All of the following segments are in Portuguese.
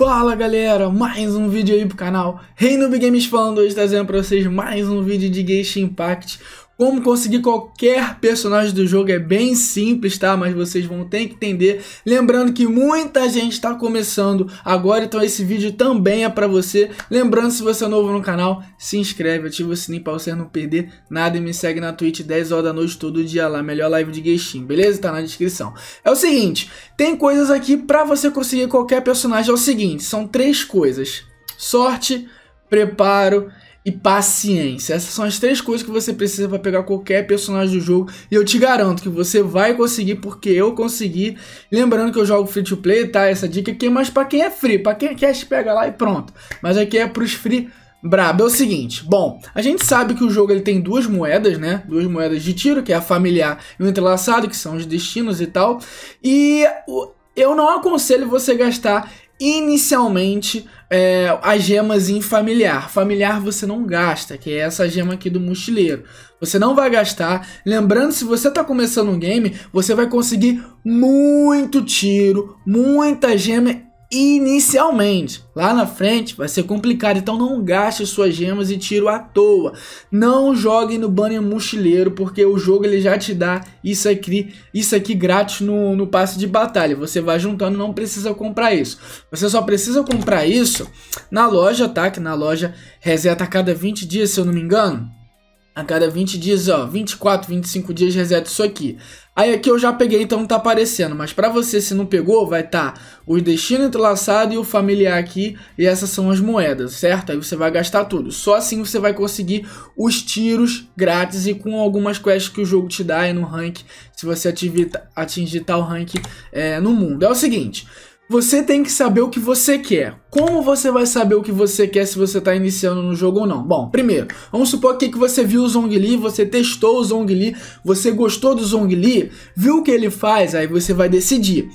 Fala galera, mais um vídeo aí pro canal Reino Big Games falando, hoje trazendo pra vocês mais um vídeo de Genshin Impact como conseguir qualquer personagem do jogo é bem simples, tá? Mas vocês vão ter que entender. Lembrando que muita gente está começando agora, então esse vídeo também é para você. Lembrando, se você é novo no canal, se inscreve, ativa o sininho para você não perder nada e me segue na Twitch 10 horas da noite todo dia lá. Melhor live de Genshin, beleza? Tá na descrição. É o seguinte, tem coisas aqui para você conseguir qualquer personagem. É o seguinte, são três coisas. Sorte, preparo e paciência. Essas são as três coisas que você precisa para pegar qualquer personagem do jogo. E eu te garanto que você vai conseguir, porque eu consegui. Lembrando que eu jogo free to play, tá? Essa dica aqui é mais para quem é free, para quem quer pega lá e pronto. Mas aqui é para os free brabo. É o seguinte, bom, a gente sabe que o jogo ele tem duas moedas, né? Duas moedas de tiro, que é a familiar e o entrelaçado, que são os destinos e tal. E eu não aconselho você gastar inicialmente é, as gemas em familiar. Familiar você não gasta, que é essa gema aqui do mochileiro. Você não vai gastar. Lembrando, se você está começando um game, você vai conseguir muito tiro, muita gema inicialmente. Lá na frente vai ser complicado, então não gaste suas gemas e tiro à toa. Não jogue no banner mochileiro, porque o jogo ele já te dá isso aqui, isso aqui grátis no, no passe de batalha. Você vai juntando, não precisa comprar isso. Você só precisa comprar isso na loja, tá? Que na loja reseta a cada 20 dias, se eu não me engano. A cada 20 dias, ó, 24, 25 dias reseta isso aqui. Aí aqui eu já peguei, então tá aparecendo. Mas pra você, se não pegou, vai tá o destino entrelaçado e o familiar aqui. E essas são as moedas, certo? Aí você vai gastar tudo. Só assim você vai conseguir os tiros grátis e com algumas quests que o jogo te dá aí no rank. Se você atingir, atingir tal rank é, no mundo. É o seguinte... Você tem que saber o que você quer. Como você vai saber o que você quer se você está iniciando no jogo ou não? Bom, primeiro, vamos supor que você viu o Zhongli, você testou o Zhongli, você gostou do Zhongli, viu o que ele faz, aí você vai decidir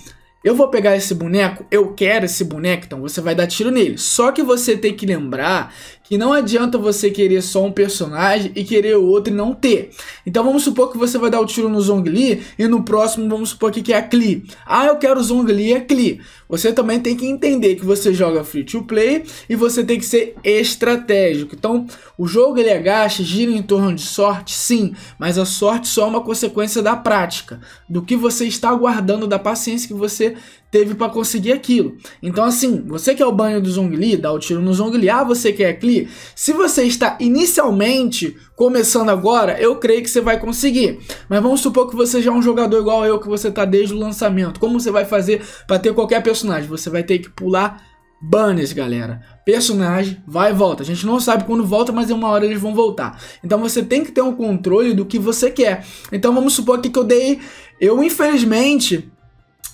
eu vou pegar esse boneco, eu quero esse boneco, então você vai dar tiro nele. Só que você tem que lembrar que não adianta você querer só um personagem e querer o outro e não ter. Então vamos supor que você vai dar o tiro no Zhongli e no próximo vamos supor que é a Klee. Ah, eu quero o Zhongli e a Klee. Você também tem que entender que você joga free to play e você tem que ser estratégico. Então o jogo ele agacha, é gira em torno de sorte, sim, mas a sorte só é uma consequência da prática, do que você está aguardando, da paciência que você teve para conseguir aquilo. Então, assim, você quer é o banho do Zhongli, dá o tiro no Zhongli, ah, você quer é Kli. Se você está inicialmente começando agora, eu creio que você vai conseguir. Mas vamos supor que você já é um jogador igual eu, que você tá desde o lançamento. Como você vai fazer para ter qualquer personagem? Você vai ter que pular banners, galera. Personagem vai e volta. A gente não sabe quando volta, mas em uma hora eles vão voltar. Então você tem que ter um controle do que você quer. Então vamos supor que eu dei. Eu, infelizmente,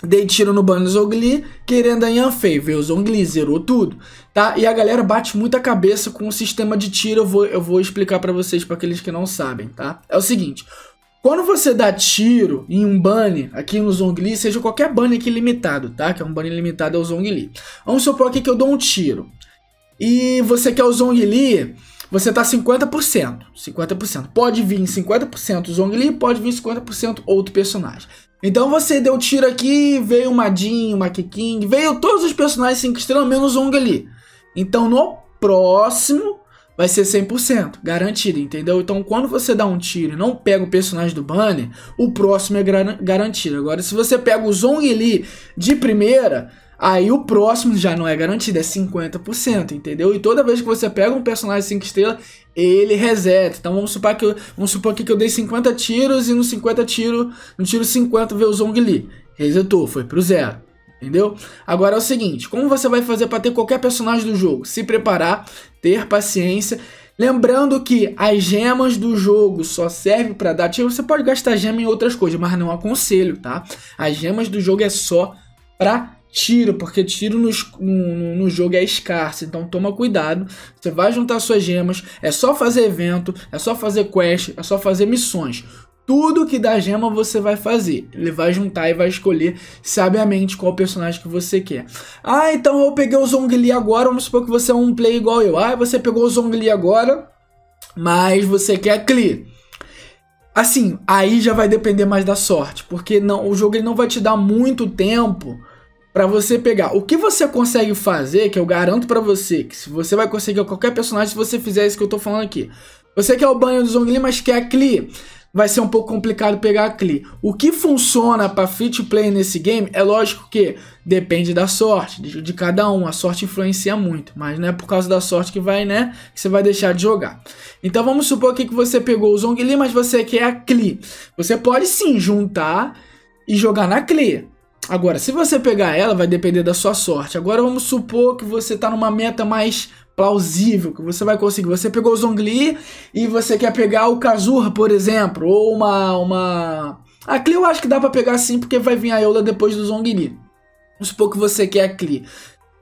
Dei tiro no Ban Zongli, querendo a Yanfei, veio o zongli zerou tudo, tá? E a galera bate muita cabeça com o sistema de tiro, eu vou, eu vou explicar para vocês, para aqueles que não sabem, tá? É o seguinte, quando você dá tiro em um banner aqui no zongli seja qualquer banner aqui limitado, tá? Que é um banner limitado, é o Zhongli. Vamos supor aqui que eu dou um tiro. E você quer o zongli você tá 50%. 50%. Pode vir 50% zongli pode vir 50% outro personagem. Então você deu tiro aqui, veio o Madin, o King, veio todos os personagens 5 estrelas, menos um ali. Então no próximo vai ser 100%, garantido, entendeu? Então quando você dá um tiro e não pega o personagem do banner, o próximo é garantido. Agora se você pega o Zong Li de primeira, Aí o próximo já não é garantido, é 50%, entendeu? E toda vez que você pega um personagem 5 estrelas, ele reseta. Então vamos supor que eu, vamos supor que eu dei 50 tiros e no 50 tiro, no tiro 50 veio o Zhongli. Resetou, foi pro zero. Entendeu? Agora é o seguinte, como você vai fazer para ter qualquer personagem do jogo? Se preparar, ter paciência, Lembrando que as gemas do jogo só servem para dar tiro. Você pode gastar gema em outras coisas, mas não aconselho, tá? As gemas do jogo é só para tiro, porque tiro no, no, no, jogo é escasso, então toma cuidado. Você vai juntar suas gemas, é só fazer evento, é só fazer quest, é só fazer missões. Tudo que dá gema você vai fazer. Ele vai juntar e vai escolher sabiamente qual personagem que você quer. Ah, então eu peguei o Zhongli agora, vamos supor que você é um play igual eu. Ah, você pegou o Zhongli agora, mas você quer Clear. Assim, aí já vai depender mais da sorte, porque não, o jogo ele não vai te dar muito tempo para você pegar o que você consegue fazer, que eu garanto para você, que se você vai conseguir qualquer personagem se você fizer isso que eu tô falando aqui. Você quer o banho do Zhongli, mas quer a Klee, vai ser um pouco complicado pegar a Klee. O que funciona para free to play nesse game é lógico que depende da sorte, de, de, cada um, a sorte influencia muito, mas não é por causa da sorte que vai, né, que você vai deixar de jogar. Então vamos supor aqui que você pegou o Zhongli, mas você quer a Klee. Você pode sim juntar e jogar na Klee. Agora, se você pegar ela, vai depender da sua sorte. Agora vamos supor que você está numa meta mais plausível, que você vai conseguir. Você pegou o Zongli e você quer pegar o Kazurra, por exemplo, ou uma uma a Klee eu acho que dá para pegar sim, porque vai vir a Eula depois do Zongli. Vamos supor que você quer a Klee.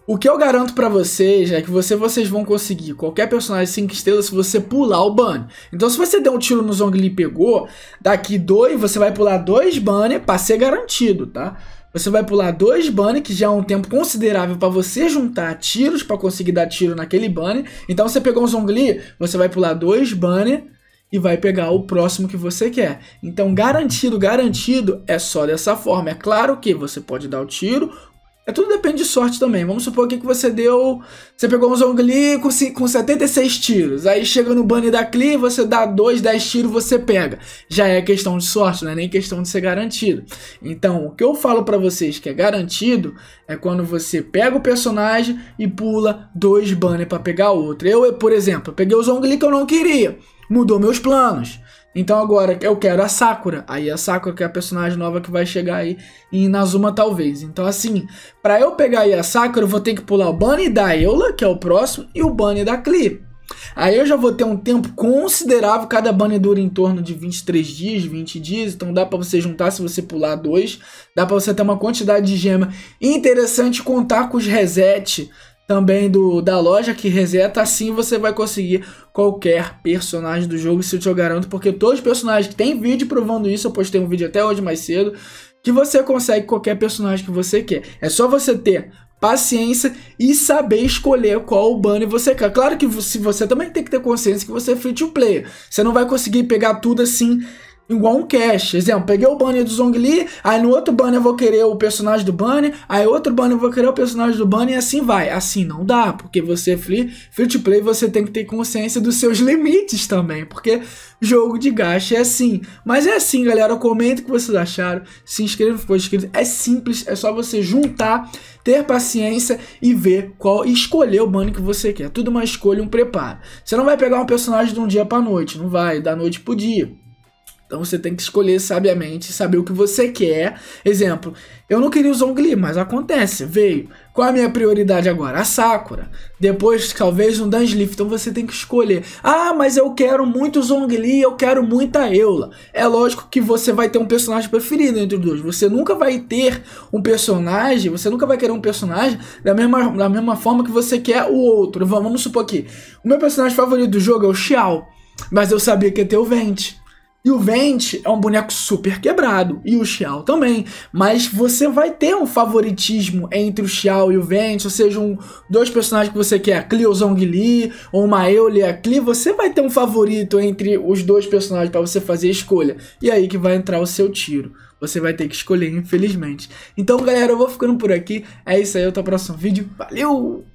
O que eu garanto para vocês é que você, vocês vão conseguir qualquer personagem 5 estrelas se você pular o ban. Então se você der um tiro no zongli e pegou, daqui dois, você vai pular dois banners pra ser garantido, tá? Você vai pular dois banners, que já é um tempo considerável para você juntar tiros para conseguir dar tiro naquele banner Então você pegou um Zongli, você vai pular dois banners e vai pegar o próximo que você quer. Então garantido, garantido é só dessa forma. É claro que você pode dar o tiro é tudo depende de sorte também. Vamos supor que você deu. Você pegou um Zongli com, com 76 tiros. Aí chega no Banner da Klee, você dá 2, 10 tiros, você pega. Já é questão de sorte, não é nem questão de ser garantido. Então, o que eu falo para vocês que é garantido é quando você pega o personagem e pula dois banners para pegar outro. Eu, por exemplo, peguei o Zongli que eu não queria. Mudou meus planos. Então agora eu quero a Sakura. Aí a Sakura que é a personagem nova que vai chegar aí em Inazuma talvez. Então assim, para eu pegar aí a Sakura, eu vou ter que pular o Bunny da Eula, que é o próximo, e o Bunny da Clip. Aí eu já vou ter um tempo considerável, cada bunny dura em torno de 23 dias, 20 dias, então dá para você juntar se você pular dois, dá para você ter uma quantidade de gema interessante, contar com os resets também do da loja que reseta, assim você vai conseguir qualquer personagem do jogo, isso eu te garanto, porque todos os personagens que tem vídeo provando isso, eu postei um vídeo até hoje mais cedo, que você consegue qualquer personagem que você quer. É só você ter paciência e saber escolher qual banner você quer. Claro que se você também tem que ter consciência que você é free to play. Você não vai conseguir pegar tudo assim Igual um cache. Exemplo, peguei o banner do Zongli aí no outro banner eu vou querer o personagem do banner, aí outro banner eu vou querer o personagem do banner e assim vai. Assim não dá, porque você é free, free to play, você tem que ter consciência dos seus limites também, porque jogo de gacha é assim. Mas é assim, galera, comenta o que vocês acharam, se inscreva se for inscrito, é simples, é só você juntar, ter paciência e ver qual e escolher o banner que você quer. Tudo uma escolha, um preparo. Você não vai pegar um personagem de um dia para noite, não vai, da noite pro dia. Então você tem que escolher sabiamente, saber o que você quer. Exemplo, eu não queria o Zongli, mas acontece, veio. Qual a minha prioridade agora? A Sakura. Depois, talvez, um Danzlif. Então você tem que escolher. Ah, mas eu quero muito o Zongli, eu quero muita Eula. É lógico que você vai ter um personagem preferido entre os dois. Você nunca vai ter um personagem, você nunca vai querer um personagem da mesma, da mesma forma que você quer o outro. Vamos supor aqui, o meu personagem favorito do jogo é o Xiao. Mas eu sabia que ia ter o Vente. E o Vente é um boneco super quebrado, e o Xiao também, mas você vai ter um favoritismo entre o Xiao e o Vente, ou seja, um, dois personagens que você quer, Klee ou Zongli ou uma Eulia Klee, você vai ter um favorito entre os dois personagens para você fazer a escolha, e aí que vai entrar o seu tiro. Você vai ter que escolher, infelizmente. Então, galera, eu vou ficando por aqui. É isso aí, até o próximo vídeo. Valeu!